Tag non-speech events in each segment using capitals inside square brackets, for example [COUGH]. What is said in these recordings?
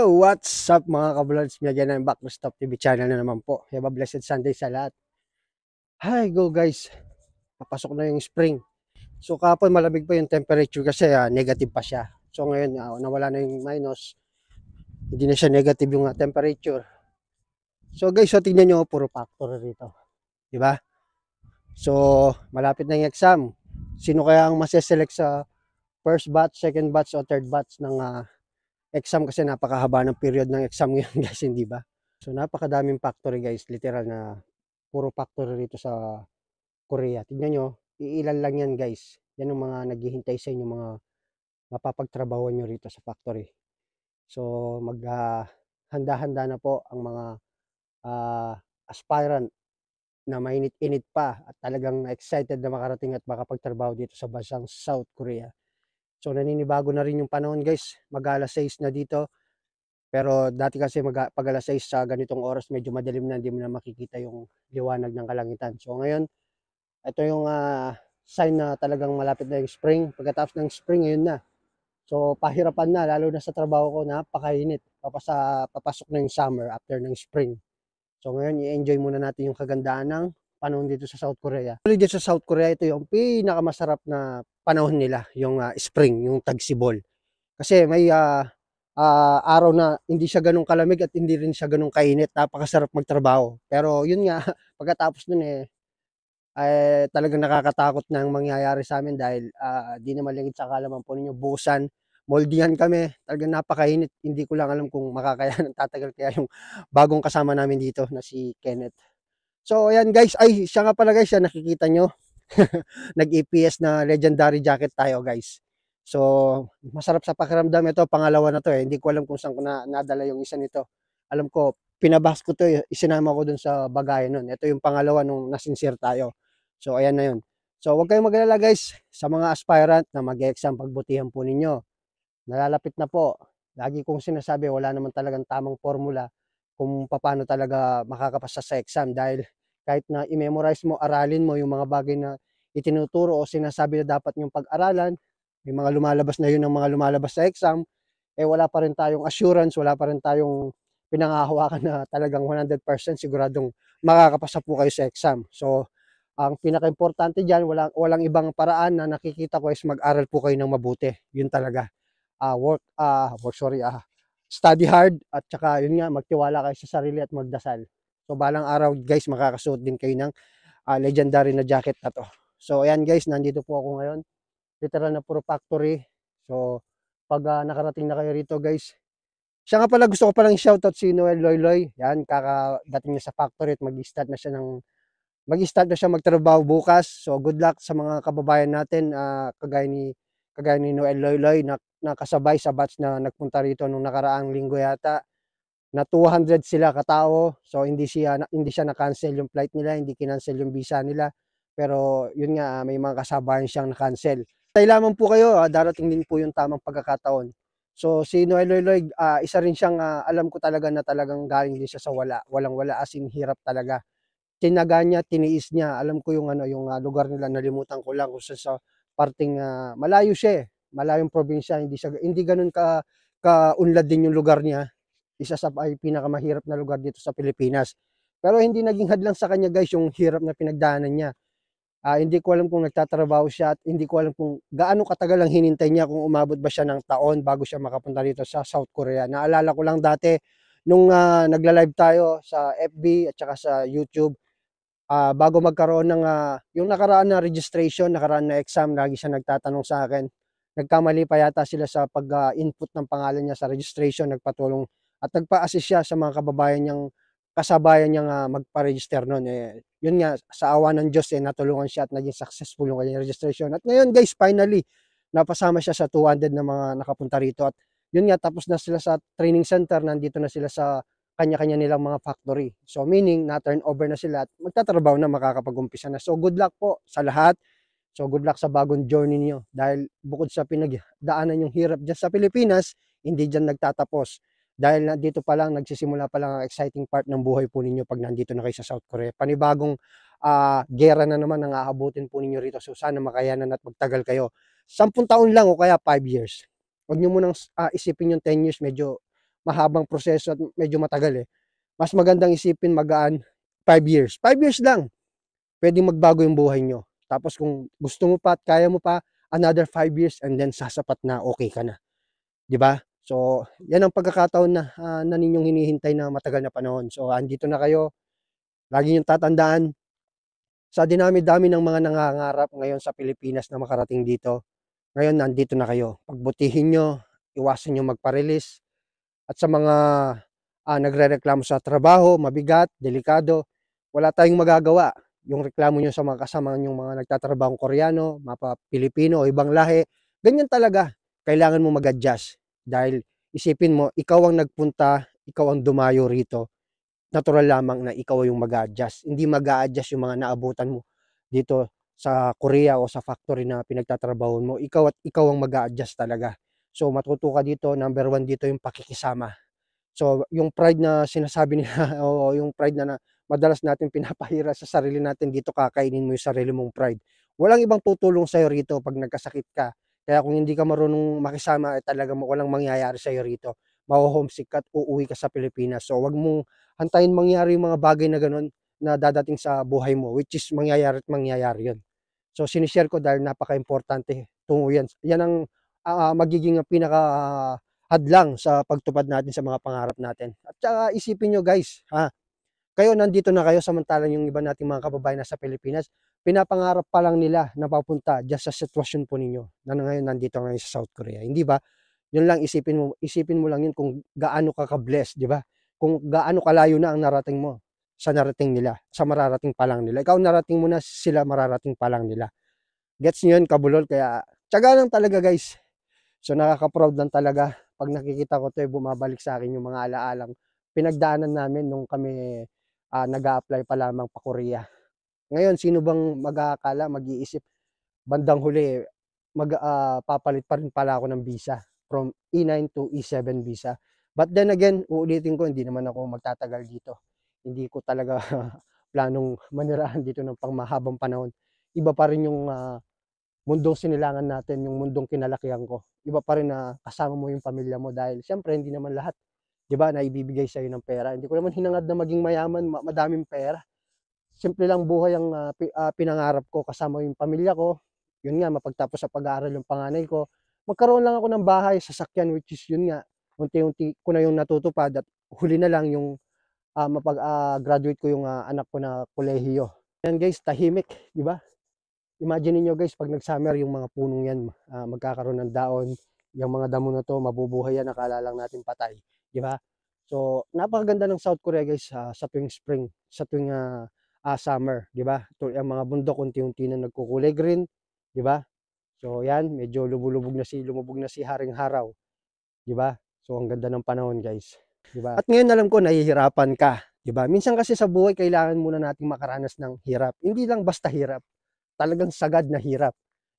Yo, what's up mga kablods? Miyagyan na yung back TV channel na naman po. Have a blessed Sunday sa lahat. Hi, go guys. Papasok na yung spring. So kapon malamig pa yung temperature kasi uh, negative pa siya. So ngayon, uh, nawala na yung minus. Hindi na siya negative yung uh, temperature. So guys, so tingnan nyo, puro factor rito. ba? Diba? So, malapit na yung exam. Sino kaya ang maseselect sa first batch, second batch, o third batch ng uh, exam kasi napakahaba ng period ng exam [LAUGHS] ngayon guys, hindi ba? So napakadaming factory guys, literal na puro factory rito sa Korea. Tingnan nyo, iilan lang yan guys. Yan ang mga naghihintay sa inyo, mga mapapagtrabaho nyo rito sa factory. So maghanda-handa ah, na po ang mga uh, aspirant na mainit-init pa at talagang excited na makarating at makapagtrabaho dito sa bansang South Korea. So naninibago na rin yung panahon guys. Mag alas 6 na dito. Pero dati kasi pag alas 6 sa ganitong oras medyo madilim na hindi mo na makikita yung liwanag ng kalangitan. So ngayon, ito yung uh, sign na talagang malapit na yung spring. Pagkatapos ng spring, ngayon na. So pahirapan na, lalo na sa trabaho ko, napakainit. Papasa, ah, papasok na yung summer after ng spring. So ngayon, i-enjoy muna natin yung kagandaan ng panahon dito sa South Korea. Actually, dito sa South Korea, ito yung pinakamasarap na panahon nila, yung uh, spring, yung tagsibol. Kasi may uh, uh, araw na hindi siya ganun kalamig at hindi rin siya ganun kainit. Napakasarap magtrabaho. Pero yun nga, [LAUGHS] pagkatapos nun eh, eh talagang nakakatakot na ang mangyayari sa amin dahil uh, di na malingit sa kalaman po ninyo. Busan, moldihan kami. Talagang napakainit. Hindi ko lang alam kung makakaya [LAUGHS] ng tatagal kaya yung bagong kasama namin dito na si Kenneth. So ayan guys, ay siya nga pala guys, yan nakikita nyo. [LAUGHS] nag-EPS na legendary jacket tayo guys. So, masarap sa pakiramdam ito. Pangalawa na to eh. Hindi ko alam kung saan ko na, nadala yung isa nito. Alam ko, pinabas ko to, eh. isinama ko dun sa bagay nun. Ito yung pangalawa nung nasincere tayo. So, ayan na yun. So, huwag kayong magalala guys sa mga aspirant na mag-exam pagbutihan po ninyo. Nalalapit na po. Lagi kong sinasabi, wala naman talagang tamang formula kung paano talaga makakapasa sa exam dahil kahit na i-memorize mo, aralin mo yung mga bagay na itinuturo o sinasabi na dapat yung pag-aralan, may mga lumalabas na yun ng mga lumalabas sa exam, eh wala pa rin tayong assurance, wala pa rin tayong pinangahawakan na talagang 100% siguradong makakapasa po kayo sa exam. So, ang pinaka-importante dyan, walang, walang ibang paraan na nakikita ko is mag-aral po kayo ng mabuti. Yun talaga. Uh, work, uh, work, sorry, uh, study hard at saka yun nga, magtiwala kayo sa sarili at magdasal. So balang araw guys makakasuot din kayo ng uh, legendary na jacket na to. So ayan guys, nandito po ako ngayon. Literal na puro factory. So pag uh, nakarating na kayo rito guys, siya nga pala gusto ko palang shoutout si Noel Loyloy. Yan, kakadating niya sa factory at mag-start na siya ng mag-start na siya magtrabaho bukas. So good luck sa mga kababayan natin uh, kagaya ni kagaya ni Noel Loyloy na nakasabay sa batch na nagpunta rito nung nakaraang linggo yata na 200 sila katao. So hindi siya hindi siya na-cancel yung flight nila, hindi kinancel yung visa nila. Pero yun nga ah, may mga kasabayan siyang na-cancel. Tay lamang po kayo, ah, darating din po yung tamang pagkakataon. So si Noel Lloyd, ah, isa rin siyang ah, alam ko talaga na talagang galing din siya sa wala, walang wala as in hirap talaga. Tinaga niya, tiniis niya. Alam ko yung ano, yung ah, lugar nila nalimutan ko lang kung sa, sa parting ah, malayo siya, eh. malayong probinsya, hindi siya hindi ganoon ka kaunlad din yung lugar niya isa sa ay pinakamahirap na lugar dito sa Pilipinas. Pero hindi naging hadlang sa kanya guys yung hirap na pinagdaanan niya. Uh, hindi ko alam kung nagtatrabaho siya at hindi ko alam kung gaano katagal ang hinintay niya kung umabot ba siya ng taon bago siya makapunta dito sa South Korea. Naalala ko lang dati nung uh, nagla-live tayo sa FB at saka sa YouTube uh, bago magkaroon ng uh, yung nakaraan na registration, nakaraan na exam, lagi siya nagtatanong sa akin. Nagkamali pa yata sila sa pag-input uh, ng pangalan niya sa registration, nagpatulong at nagpa-assist siya sa mga kababayan niyang kasabayan niyang uh, magpa-register noon. Eh, yun nga, sa awa ng Diyos, eh, natulungan siya at naging successful yung kanyang registration. At ngayon guys, finally, napasama siya sa 200 na mga nakapunta rito. At yun nga, tapos na sila sa training center, nandito na sila sa kanya-kanya nilang mga factory. So meaning, na-turn over na sila at magtatrabaho na, makakapag-umpisa na. So good luck po sa lahat. So good luck sa bagong journey niyo dahil bukod sa pinagdaanan yung hirap dyan sa Pilipinas, hindi diyan nagtatapos dahil nandito pa lang, nagsisimula pa lang ang exciting part ng buhay po ninyo pag nandito na kayo sa South Korea. Panibagong uh, gera na naman ang aabutin po ninyo rito. So sana makayanan at magtagal kayo. 10 taon lang o kaya 5 years. Huwag nyo munang uh, isipin yung 10 years. Medyo mahabang proseso at medyo matagal eh. Mas magandang isipin magaan 5 years. 5 years lang. pwedeng magbago yung buhay nyo. Tapos kung gusto mo pa at kaya mo pa, another 5 years and then sasapat na okay ka na. 'Di ba? So, yan ang pagkakataon na, uh, na ninyong hinihintay na matagal na panahon. So, andito na kayo. Lagi niyong tatandaan sa dinami-dami ng mga nangangarap ngayon sa Pilipinas na makarating dito. Ngayon, nandito na kayo. Pagbutihin nyo, iwasan nyo magparelease. At sa mga uh, nagre-reklamo sa trabaho, mabigat, delikado, wala tayong magagawa. Yung reklamo nyo sa mga kasama nyong mga nagtatrabahong Koreano, mapa Pilipino o ibang lahi, ganyan talaga. Kailangan mo mag-adjust dahil isipin mo, ikaw ang nagpunta, ikaw ang dumayo rito. Natural lamang na ikaw yung mag-adjust. Hindi mag-adjust yung mga naabutan mo dito sa Korea o sa factory na pinagtatrabaho mo. Ikaw at ikaw ang mag-adjust talaga. So matuto ka dito, number one dito yung pakikisama. So yung pride na sinasabi nila [LAUGHS] o yung pride na, na madalas natin pinapahira sa sarili natin dito kakainin mo yung sarili mong pride. Walang ibang tutulong sa'yo rito pag nagkasakit ka kaya kung hindi ka marunong makisama, eh, talaga mo walang mangyayari sa iyo rito. Maho-homesick ka at uuwi ka sa Pilipinas. So wag mong hantayin mangyari yung mga bagay na ganun na dadating sa buhay mo, which is mangyayari at mangyayari yun. So sinishare ko dahil napaka-importante tungo yan. Yan ang uh, magiging pinaka uh, hadlang sa pagtupad natin sa mga pangarap natin. At saka isipin nyo guys, ha, kayo nandito na kayo samantalang yung iba nating mga kababayan na sa Pilipinas, pinapangarap pa lang nila na papunta just sa sitwasyon po ninyo na ngayon nandito ngayon sa South Korea. Hindi ba? Yun lang isipin mo, isipin mo lang yun kung gaano ka ka-bless, di ba? Kung gaano kalayo na ang narating mo sa narating nila, sa mararating pa lang nila. Ikaw narating mo na sila mararating pa lang nila. Gets niyo yun, kabulol? Kaya tsaga lang talaga guys. So nakaka-proud lang talaga pag nakikita ko to, eh, bumabalik sa akin yung mga alaalang pinagdaanan namin nung kami uh, nag-a-apply pa lamang pa Korea. Ngayon, sino bang mag-aakala, mag-iisip, bandang huli, mag, uh, papalit pa rin pala ako ng visa from E9 to E7 visa. But then again, uulitin ko, hindi naman ako magtatagal dito. Hindi ko talaga [LAUGHS] planong manirahan dito ng pangmahabang panahon. Iba pa rin yung uh, mundong sinilangan natin, yung mundong kinalakihan ko. Iba pa rin na kasama mo yung pamilya mo dahil siyempre hindi naman lahat 'di ba, na ibibigay sa iyo ng pera. Hindi ko naman hinangad na maging mayaman, ma- madaming pera simple lang buhay ang uh, pinangarap ko kasama yung pamilya ko. Yun nga, mapagtapos sa pag-aaral yung panganay ko. Magkaroon lang ako ng bahay, sasakyan, which is yun nga, unti-unti ko na yung natutupad at huli na lang yung uh, ah, mapag-graduate uh, ko yung uh, anak ko na kolehiyo. Yan guys, tahimik, di ba? Imagine niyo guys, pag nag-summer yung mga punong yan, uh, magkakaroon ng daon, yung mga damo na to, mabubuhay yan, akala lang natin patay, di ba? So, napakaganda ng South Korea guys uh, sa tuwing spring, sa tuwing uh, uh, summer, 'di ba? Ang mga bundok unti-unti na nagkukulay green, 'di ba? So 'yan, medyo lubulubog na si lumubog na si Haring Haraw, 'di ba? So ang ganda ng panahon, guys, 'di ba? At ngayon alam ko nahihirapan ka, 'di ba? Minsan kasi sa buhay kailangan muna nating makaranas ng hirap. Hindi lang basta hirap, talagang sagad na hirap,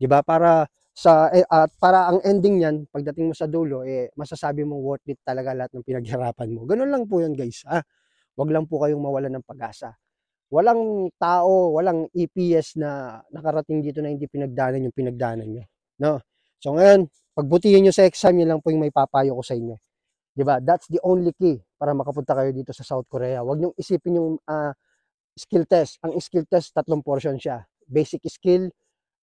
'di ba? Para sa eh, at para ang ending niyan pagdating mo sa dulo eh masasabi mong worth it talaga lahat ng pinaghirapan mo. Ganun lang po 'yon, guys. Ah, Huwag lang po kayong mawalan ng pag-asa walang tao, walang EPS na nakarating dito na hindi pinagdanan yung pinagdanan nyo. No? So ngayon, pagbutihin nyo sa exam, yun lang po yung may papayo ko sa inyo. ba diba? That's the only key para makapunta kayo dito sa South Korea. Huwag nyong isipin yung uh, skill test. Ang skill test, tatlong portion siya. Basic skill,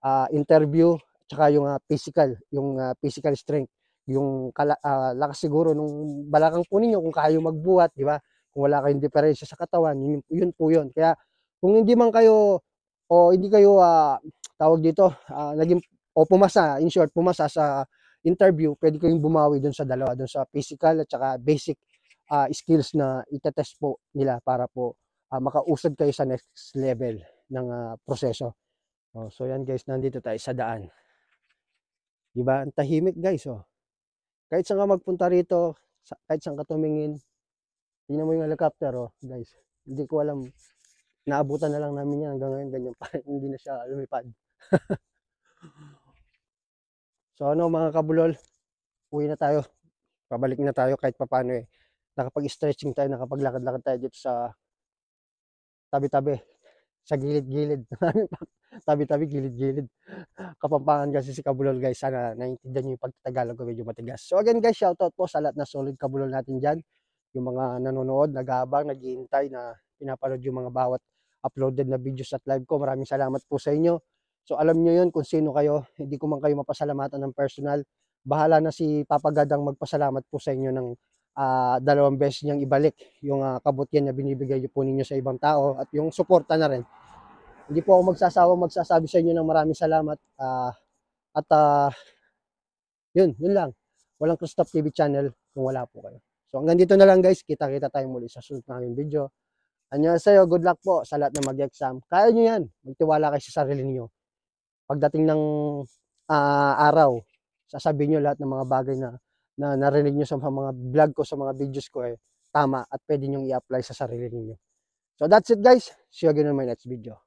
uh, interview, tsaka yung uh, physical, yung uh, physical strength, yung kala, uh, lakas siguro nung balakang po ninyo kung kayo magbuhat, di ba? Kung wala kayong diferensya sa katawan, yun, yun po yun. Kaya kung hindi man kayo o hindi kayo uh, tawag dito, uh, naging o pumasa, in short, pumasa sa interview, pwede kayong bumawi doon sa dalawa, doon sa physical at saka basic uh, skills na itetest po nila para po uh, makausad kayo sa next level ng uh, proseso. Oh, so yan guys, nandito tayo sa daan. 'Di ba? Ang tahimik guys, oh. Kahit saan ka magpunta rito, kahit saan ka tumingin, Tingnan mo yung helicopter, oh, guys. Hindi ko alam. Naabutan na lang namin yan hanggang ngayon. Ganyan pa rin. [LAUGHS] Hindi na siya lumipad. [LAUGHS] so ano mga kabulol, uwi na tayo. Pabalik na tayo kahit papano eh. Nakapag-stretching tayo, nakapaglakad-lakad tayo dito sa tabi-tabi. Sa gilid-gilid. [LAUGHS] tabi-tabi, gilid-gilid. Kapampangan kasi si Kabulol guys. Sana naintindihan nyo yung pagtatagalog ko medyo matigas. So again guys, shoutout po sa lahat na solid Kabulol natin dyan yung mga nanonood, nagabang, naghihintay na pinapanood yung mga bawat uploaded na videos at live ko. Maraming salamat po sa inyo. So alam nyo yon kung sino kayo. Hindi ko man kayo mapasalamatan ng personal. Bahala na si Papa God magpasalamat po sa inyo ng uh, dalawang beses niyang ibalik yung uh, kabutihan na binibigay niyo po ninyo sa ibang tao at yung suporta na rin. Hindi po ako magsasawa magsasabi sa inyo ng maraming salamat. Uh, at uh, yun, yun lang. Walang Christoph TV channel kung wala po kayo. So hanggang dito na lang guys. Kita-kita tayo muli sa susunod namin video. Anyo sa'yo. Good luck po sa lahat ng mag-exam. Kaya nyo yan. Magtiwala kayo sa sarili niyo. Pagdating ng uh, araw, sasabihin nyo lahat ng mga bagay na, na narinig nyo sa mga vlog ko, sa mga videos ko eh, tama at pwede nyo i-apply sa sarili niyo. So that's it guys. See you again on my next video.